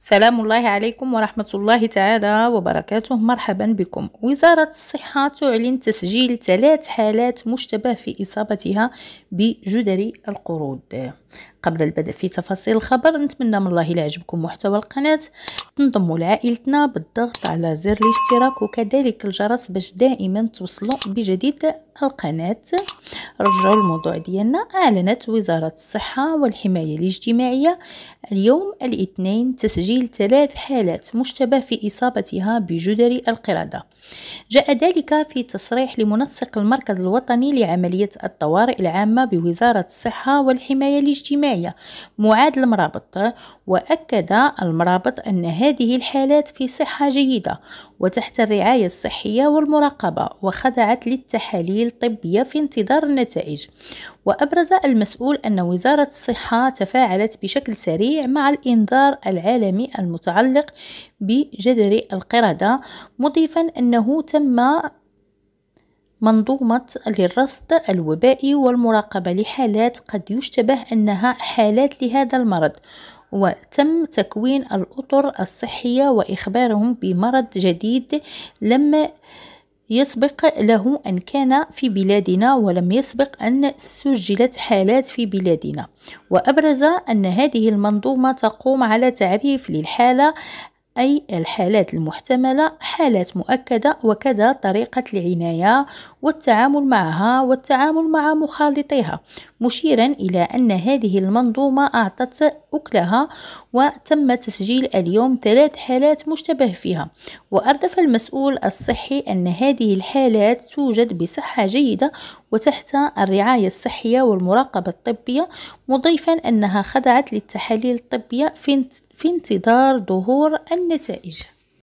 سلام الله عليكم ورحمة الله تعالى وبركاته مرحبا بكم وزارة الصحة تعلن تسجيل ثلاث حالات مشتبه في إصابتها بجدري القرود قبل البدء في تفاصيل الخبر نتمنى من الله الى عجبكم محتوى القناة تنضموا لعائلتنا بالضغط على زر الاشتراك وكذلك الجرس باش دائما توصلوا بجديد القناة رجعوا الموضوع ديالنا أعلنت وزارة الصحة والحماية الاجتماعية اليوم الاثنين تسجيل ثلاث حالات مشتبه في إصابتها بجدري القردة جاء ذلك في تصريح لمنسق المركز الوطني لعملية الطوارئ العامة بوزارة الصحة والحماية الاجتماعية الجماعية معاد المرابط وأكد المرابط أن هذه الحالات في صحة جيدة وتحت الرعاية الصحية والمراقبة وخضعت للتحاليل الطبية في انتظار النتائج وأبرز المسؤول أن وزارة الصحة تفاعلت بشكل سريع مع الإنذار العالمي المتعلق بجذر القردة مضيفا أنه تم منظومة للرصد الوبائي والمراقبة لحالات قد يشتبه أنها حالات لهذا المرض وتم تكوين الأطر الصحية وإخبارهم بمرض جديد لم يسبق له أن كان في بلادنا ولم يسبق أن سجلت حالات في بلادنا وأبرز أن هذه المنظومة تقوم على تعريف للحالة أي الحالات المحتملة حالات مؤكدة وكذا طريقة العناية والتعامل معها والتعامل مع مخالطيها مشيرا إلى أن هذه المنظومة أعطت أكلها وتم تسجيل اليوم ثلاث حالات مشتبه فيها وأردف المسؤول الصحي أن هذه الحالات توجد بصحة جيدة وتحت الرعاية الصحية والمراقبة الطبية مضيفا أنها خضعت للتحاليل الطبية في انتظار ظهور النتائج